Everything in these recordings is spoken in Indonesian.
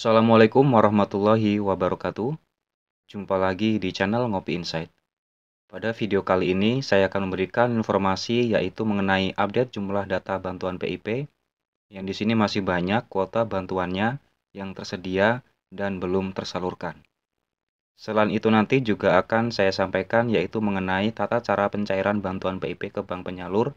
Assalamualaikum warahmatullahi wabarakatuh. Jumpa lagi di channel Ngopi Insight. Pada video kali ini saya akan memberikan informasi yaitu mengenai update jumlah data bantuan PIP yang di sini masih banyak kuota bantuannya yang tersedia dan belum tersalurkan. Selain itu nanti juga akan saya sampaikan yaitu mengenai tata cara pencairan bantuan PIP ke bank penyalur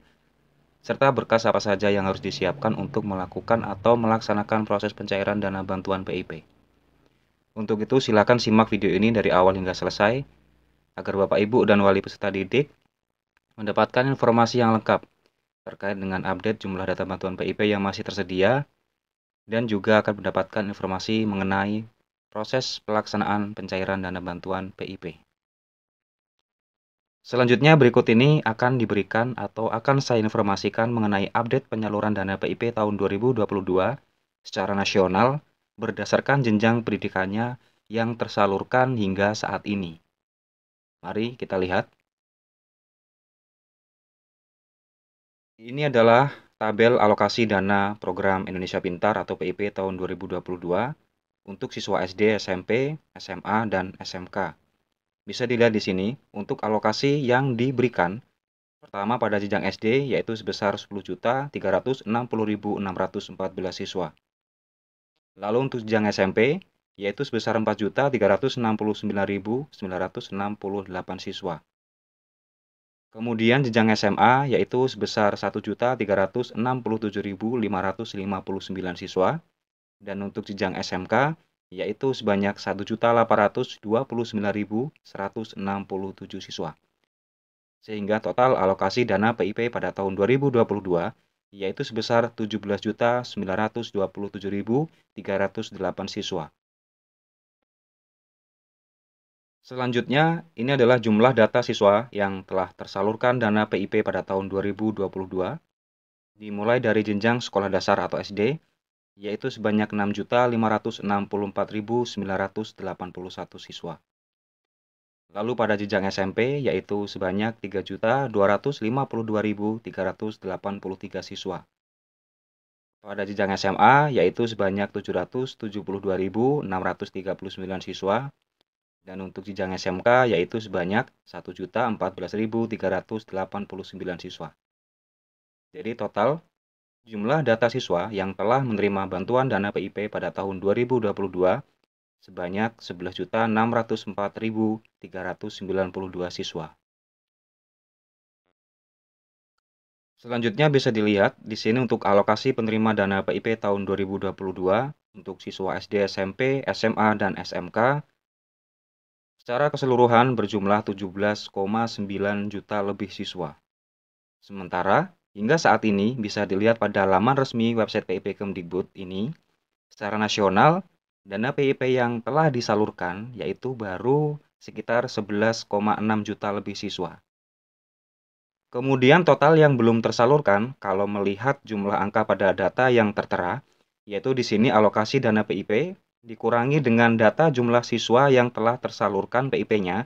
serta berkas apa saja yang harus disiapkan untuk melakukan atau melaksanakan proses pencairan dana bantuan PIP. Untuk itu, silakan simak video ini dari awal hingga selesai, agar Bapak Ibu dan wali peserta didik mendapatkan informasi yang lengkap terkait dengan update jumlah data bantuan PIP yang masih tersedia, dan juga akan mendapatkan informasi mengenai proses pelaksanaan pencairan dana bantuan PIP. Selanjutnya berikut ini akan diberikan atau akan saya informasikan mengenai update penyaluran dana PIP tahun 2022 secara nasional berdasarkan jenjang pendidikannya yang tersalurkan hingga saat ini. Mari kita lihat. Ini adalah tabel alokasi dana program Indonesia Pintar atau PIP tahun 2022 untuk siswa SD, SMP, SMA, dan SMK bisa dilihat di sini untuk alokasi yang diberikan pertama pada jenjang SD yaitu sebesar 10.360.614 siswa. Lalu untuk jenjang SMP yaitu sebesar 4.369.968 siswa. Kemudian jenjang SMA yaitu sebesar 1.367.559 siswa dan untuk jenjang SMK yaitu sebanyak 1.829.167 siswa. Sehingga total alokasi dana PIP pada tahun 2022 yaitu sebesar 17.927.308 siswa. Selanjutnya, ini adalah jumlah data siswa yang telah tersalurkan dana PIP pada tahun 2022, dimulai dari jenjang sekolah dasar atau SD, yaitu sebanyak 6.564.981 siswa. Lalu pada jenjang SMP yaitu sebanyak 3.252.383 siswa. Pada jenjang SMA yaitu sebanyak 772.639 siswa dan untuk jenjang SMK yaitu sebanyak 1.014.389 siswa. Jadi total Jumlah data siswa yang telah menerima bantuan dana PIP pada tahun 2022 sebanyak 11.604.392 siswa. Selanjutnya bisa dilihat di sini untuk alokasi penerima dana PIP tahun 2022 untuk siswa SD, SMP, SMA, dan SMK secara keseluruhan berjumlah 17,9 juta lebih siswa. Sementara Hingga saat ini bisa dilihat pada laman resmi website PIP Kemdikbud ini, secara nasional dana PIP yang telah disalurkan yaitu baru sekitar 11,6 juta lebih siswa. Kemudian total yang belum tersalurkan kalau melihat jumlah angka pada data yang tertera, yaitu di sini alokasi dana PIP dikurangi dengan data jumlah siswa yang telah tersalurkan PIP-nya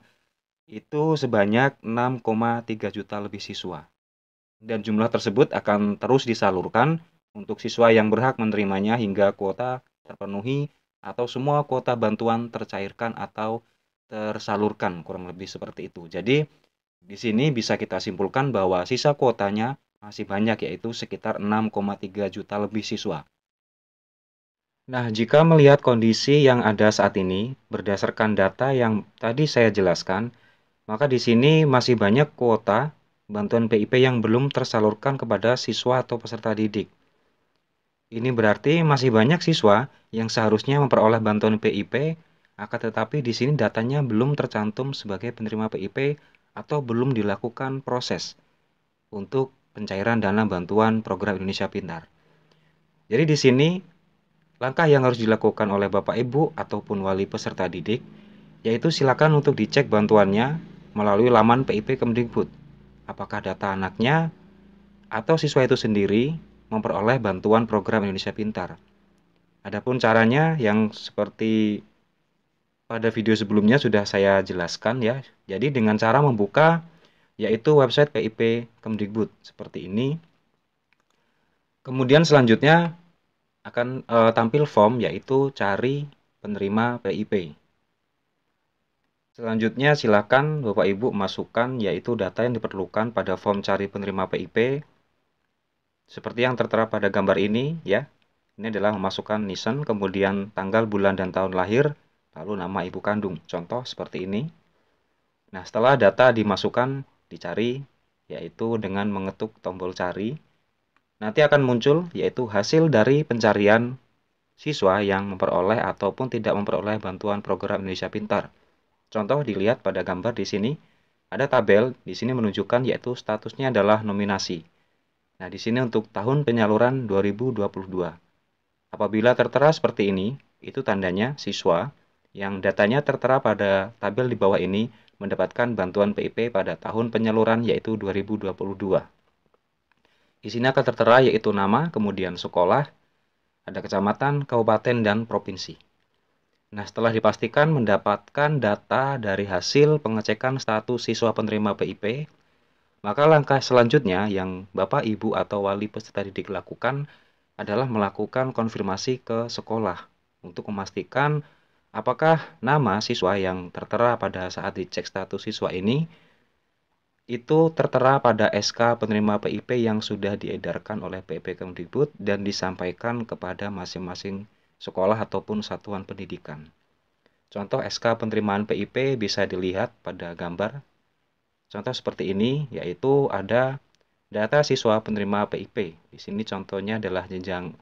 itu sebanyak 6,3 juta lebih siswa dan jumlah tersebut akan terus disalurkan untuk siswa yang berhak menerimanya hingga kuota terpenuhi atau semua kuota bantuan tercairkan atau tersalurkan kurang lebih seperti itu. Jadi di sini bisa kita simpulkan bahwa sisa kuotanya masih banyak yaitu sekitar 6,3 juta lebih siswa. Nah, jika melihat kondisi yang ada saat ini berdasarkan data yang tadi saya jelaskan, maka di sini masih banyak kuota bantuan PIP yang belum tersalurkan kepada siswa atau peserta didik. Ini berarti masih banyak siswa yang seharusnya memperoleh bantuan PIP, akan tetapi di sini datanya belum tercantum sebagai penerima PIP atau belum dilakukan proses untuk pencairan dana bantuan program Indonesia Pintar. Jadi di sini langkah yang harus dilakukan oleh Bapak Ibu ataupun wali peserta didik yaitu silakan untuk dicek bantuannya melalui laman PIP Kemdikbud apakah data anaknya atau siswa itu sendiri memperoleh bantuan program Indonesia Pintar. Adapun caranya yang seperti pada video sebelumnya sudah saya jelaskan ya. Jadi dengan cara membuka yaitu website PIP Kemdikbud seperti ini. Kemudian selanjutnya akan e, tampil form yaitu cari penerima PIP. Selanjutnya, silakan Bapak Ibu masukkan yaitu data yang diperlukan pada form cari penerima PIP seperti yang tertera pada gambar ini ya. Ini adalah memasukkan nisan, kemudian tanggal, bulan, dan tahun lahir, lalu nama ibu kandung. Contoh seperti ini. Nah, setelah data dimasukkan, dicari, yaitu dengan mengetuk tombol cari. Nanti akan muncul, yaitu hasil dari pencarian siswa yang memperoleh ataupun tidak memperoleh bantuan program Indonesia Pintar Contoh dilihat pada gambar di sini, ada tabel di sini menunjukkan yaitu statusnya adalah nominasi. Nah, di sini untuk tahun penyaluran 2022. Apabila tertera seperti ini, itu tandanya siswa yang datanya tertera pada tabel di bawah ini mendapatkan bantuan PIP pada tahun penyaluran yaitu 2022. Di sini akan tertera yaitu nama, kemudian sekolah, ada kecamatan, kabupaten, dan provinsi. Nah, setelah dipastikan mendapatkan data dari hasil pengecekan status siswa penerima PIP, maka langkah selanjutnya yang Bapak, Ibu, atau wali peserta didik lakukan adalah melakukan konfirmasi ke sekolah untuk memastikan apakah nama siswa yang tertera pada saat dicek status siswa ini itu tertera pada SK penerima PIP yang sudah diedarkan oleh PP Kemdikbud dan disampaikan kepada masing-masing sekolah ataupun satuan pendidikan. Contoh SK penerimaan PIP bisa dilihat pada gambar. Contoh seperti ini yaitu ada data siswa penerima PIP. Di sini contohnya adalah jenjang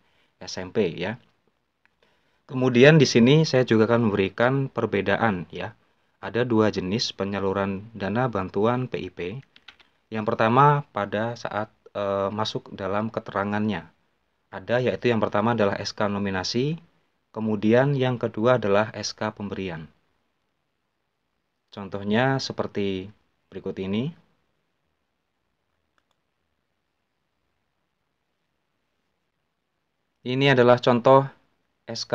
SMP ya. Kemudian di sini saya juga akan memberikan perbedaan ya. Ada dua jenis penyaluran dana bantuan PIP. Yang pertama pada saat e, masuk dalam keterangannya ada yaitu yang pertama adalah SK nominasi, kemudian yang kedua adalah SK pemberian. Contohnya seperti berikut ini. Ini adalah contoh SK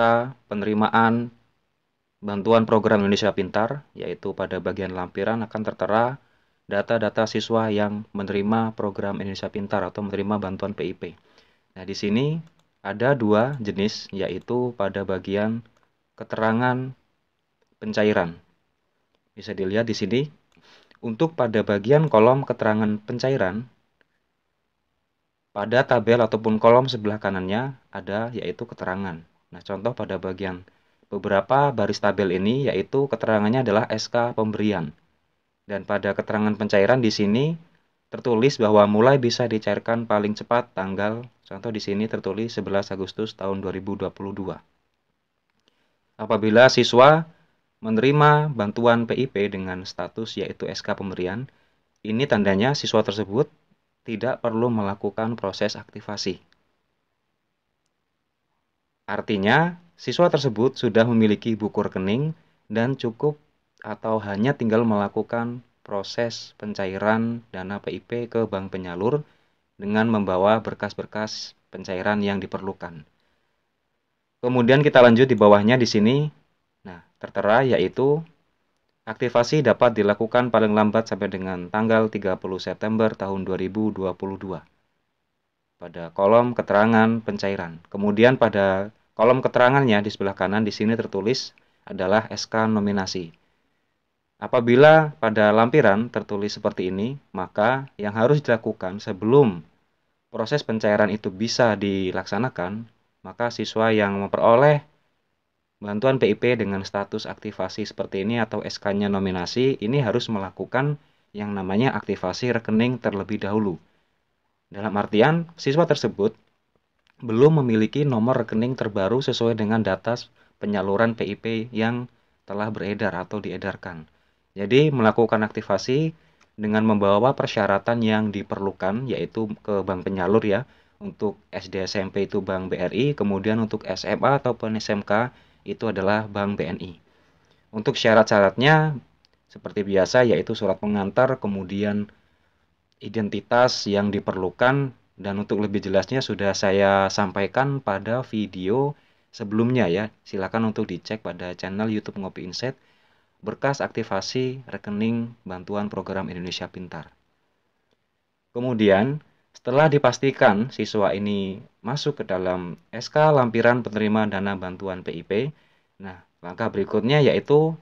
penerimaan bantuan program Indonesia Pintar, yaitu pada bagian lampiran akan tertera data-data siswa yang menerima program Indonesia Pintar atau menerima bantuan PIP. Nah, di sini ada dua jenis, yaitu pada bagian keterangan pencairan. Bisa dilihat di sini, untuk pada bagian kolom keterangan pencairan, pada tabel ataupun kolom sebelah kanannya ada yaitu keterangan. Nah, contoh pada bagian beberapa baris tabel ini yaitu keterangannya adalah SK pemberian. Dan pada keterangan pencairan di sini tertulis bahwa mulai bisa dicairkan paling cepat tanggal contoh di sini tertulis 11 Agustus tahun 2022. Apabila siswa menerima bantuan PIP dengan status yaitu SK pemberian, ini tandanya siswa tersebut tidak perlu melakukan proses aktivasi. Artinya, siswa tersebut sudah memiliki buku rekening dan cukup atau hanya tinggal melakukan proses pencairan dana PIP ke bank penyalur dengan membawa berkas-berkas pencairan yang diperlukan. Kemudian kita lanjut di bawahnya di sini. Nah, tertera yaitu aktivasi dapat dilakukan paling lambat sampai dengan tanggal 30 September tahun 2022 pada kolom keterangan pencairan. Kemudian pada kolom keterangannya di sebelah kanan di sini tertulis adalah SK nominasi. Apabila pada lampiran tertulis seperti ini, maka yang harus dilakukan sebelum proses pencairan itu bisa dilaksanakan, maka siswa yang memperoleh bantuan PIP dengan status aktivasi seperti ini atau SK-nya nominasi ini harus melakukan yang namanya aktivasi rekening terlebih dahulu. Dalam artian, siswa tersebut belum memiliki nomor rekening terbaru sesuai dengan data penyaluran PIP yang telah beredar atau diedarkan. Jadi melakukan aktivasi dengan membawa persyaratan yang diperlukan yaitu ke bank penyalur ya. Untuk SD SMP itu Bank BRI, kemudian untuk SMA ataupun SMK itu adalah Bank BNI. Untuk syarat-syaratnya seperti biasa yaitu surat pengantar, kemudian identitas yang diperlukan dan untuk lebih jelasnya sudah saya sampaikan pada video sebelumnya ya. Silakan untuk dicek pada channel YouTube Ngopi Insight berkas aktivasi rekening bantuan program Indonesia Pintar. Kemudian, setelah dipastikan siswa ini masuk ke dalam SK lampiran penerima dana bantuan PIP, nah, langkah berikutnya yaitu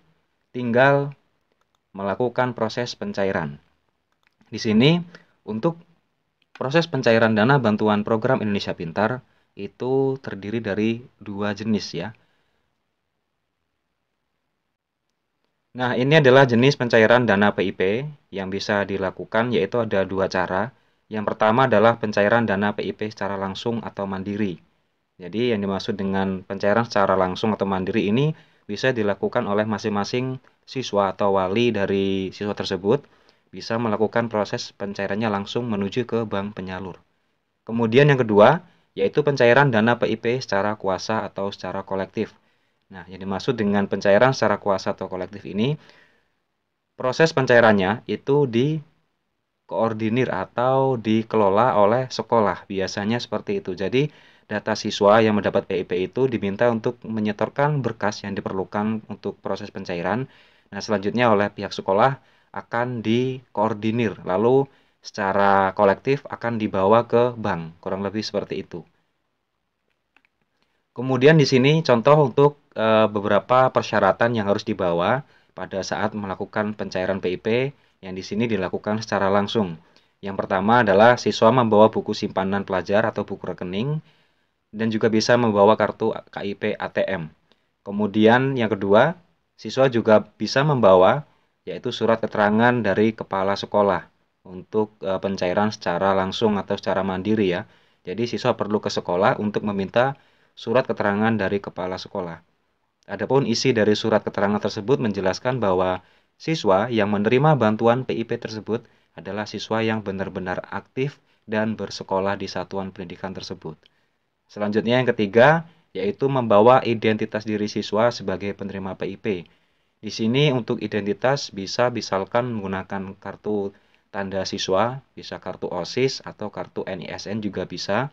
tinggal melakukan proses pencairan. Di sini untuk proses pencairan dana bantuan program Indonesia Pintar itu terdiri dari dua jenis ya. Nah, ini adalah jenis pencairan dana PIP yang bisa dilakukan yaitu ada dua cara. Yang pertama adalah pencairan dana PIP secara langsung atau mandiri. Jadi yang dimaksud dengan pencairan secara langsung atau mandiri ini bisa dilakukan oleh masing-masing siswa atau wali dari siswa tersebut bisa melakukan proses pencairannya langsung menuju ke bank penyalur. Kemudian yang kedua, yaitu pencairan dana PIP secara kuasa atau secara kolektif. Nah, yang dimaksud dengan pencairan secara kuasa atau kolektif ini proses pencairannya itu dikoordinir atau dikelola oleh sekolah. Biasanya seperti itu. Jadi, data siswa yang mendapat PIP itu diminta untuk menyetorkan berkas yang diperlukan untuk proses pencairan. Nah, selanjutnya oleh pihak sekolah akan dikoordinir lalu secara kolektif akan dibawa ke bank. Kurang lebih seperti itu. Kemudian di sini contoh untuk Eh, beberapa persyaratan yang harus dibawa pada saat melakukan pencairan PIP yang di sini dilakukan secara langsung. Yang pertama adalah siswa membawa buku simpanan pelajar atau buku rekening dan juga bisa membawa kartu KIP ATM. Kemudian yang kedua, siswa juga bisa membawa yaitu surat keterangan dari kepala sekolah untuk eh, pencairan secara langsung atau secara mandiri ya. Jadi siswa perlu ke sekolah untuk meminta surat keterangan dari kepala sekolah. Adapun isi dari surat keterangan tersebut menjelaskan bahwa siswa yang menerima bantuan PIP tersebut adalah siswa yang benar-benar aktif dan bersekolah di satuan pendidikan tersebut. Selanjutnya yang ketiga, yaitu membawa identitas diri siswa sebagai penerima PIP. Di sini untuk identitas bisa misalkan menggunakan kartu tanda siswa, bisa kartu OSIS atau kartu NISN juga bisa.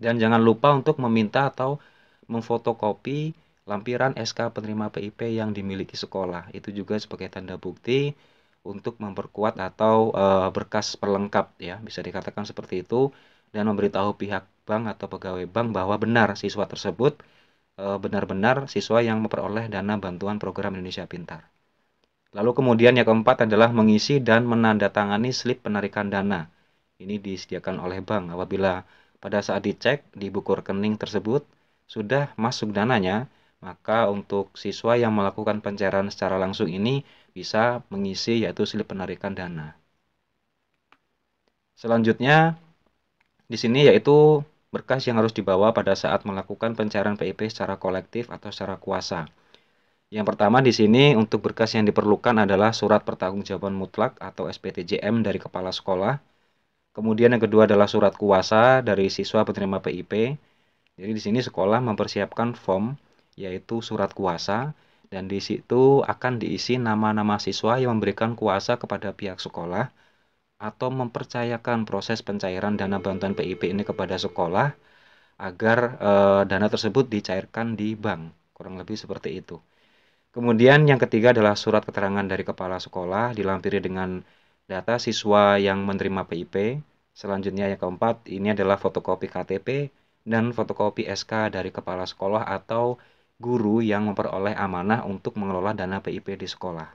Dan jangan lupa untuk meminta atau memfotokopi Lampiran SK penerima PIP yang dimiliki sekolah itu juga sebagai tanda bukti untuk memperkuat atau e, berkas perlengkap ya, bisa dikatakan seperti itu dan memberitahu pihak bank atau pegawai bank bahwa benar siswa tersebut eh, benar-benar siswa yang memperoleh dana bantuan program Indonesia Pintar. Lalu kemudian yang keempat adalah mengisi dan menandatangani slip penarikan dana. Ini disediakan oleh bank apabila pada saat dicek di buku rekening tersebut sudah masuk dananya, maka untuk siswa yang melakukan pencairan secara langsung ini bisa mengisi yaitu slip penarikan dana. Selanjutnya di sini yaitu berkas yang harus dibawa pada saat melakukan pencairan PIP secara kolektif atau secara kuasa. Yang pertama di sini untuk berkas yang diperlukan adalah surat pertanggungjawaban mutlak atau SPTJM dari kepala sekolah. Kemudian yang kedua adalah surat kuasa dari siswa penerima PIP. Jadi di sini sekolah mempersiapkan form yaitu surat kuasa dan di situ akan diisi nama-nama siswa yang memberikan kuasa kepada pihak sekolah atau mempercayakan proses pencairan dana bantuan PIP ini kepada sekolah agar e, dana tersebut dicairkan di bank kurang lebih seperti itu. Kemudian yang ketiga adalah surat keterangan dari kepala sekolah dilampiri dengan data siswa yang menerima PIP. Selanjutnya yang keempat ini adalah fotokopi KTP dan fotokopi SK dari kepala sekolah atau guru yang memperoleh amanah untuk mengelola dana PIP di sekolah.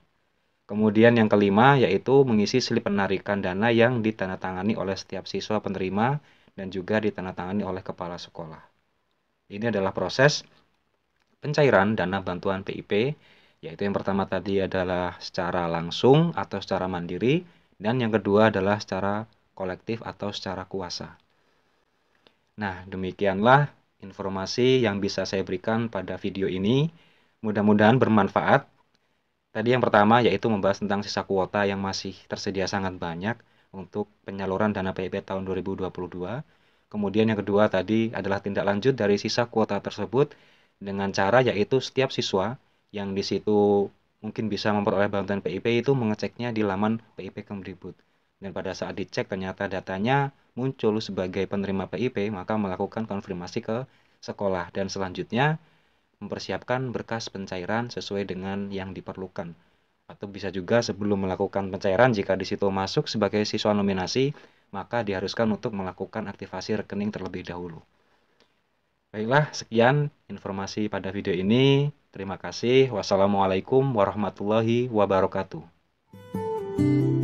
Kemudian yang kelima yaitu mengisi slip penarikan dana yang ditandatangani oleh setiap siswa penerima dan juga ditandatangani oleh kepala sekolah. Ini adalah proses pencairan dana bantuan PIP, yaitu yang pertama tadi adalah secara langsung atau secara mandiri, dan yang kedua adalah secara kolektif atau secara kuasa. Nah, demikianlah informasi yang bisa saya berikan pada video ini. Mudah-mudahan bermanfaat. Tadi yang pertama yaitu membahas tentang sisa kuota yang masih tersedia sangat banyak untuk penyaluran dana PIB tahun 2022. Kemudian yang kedua tadi adalah tindak lanjut dari sisa kuota tersebut dengan cara yaitu setiap siswa yang di situ mungkin bisa memperoleh bantuan PIP itu mengeceknya di laman PIP Kemdikbud dan pada saat dicek ternyata datanya muncul sebagai penerima PIP, maka melakukan konfirmasi ke sekolah dan selanjutnya mempersiapkan berkas pencairan sesuai dengan yang diperlukan. Atau bisa juga sebelum melakukan pencairan jika di situ masuk sebagai siswa nominasi, maka diharuskan untuk melakukan aktivasi rekening terlebih dahulu. Baiklah, sekian informasi pada video ini. Terima kasih. Wassalamualaikum warahmatullahi wabarakatuh.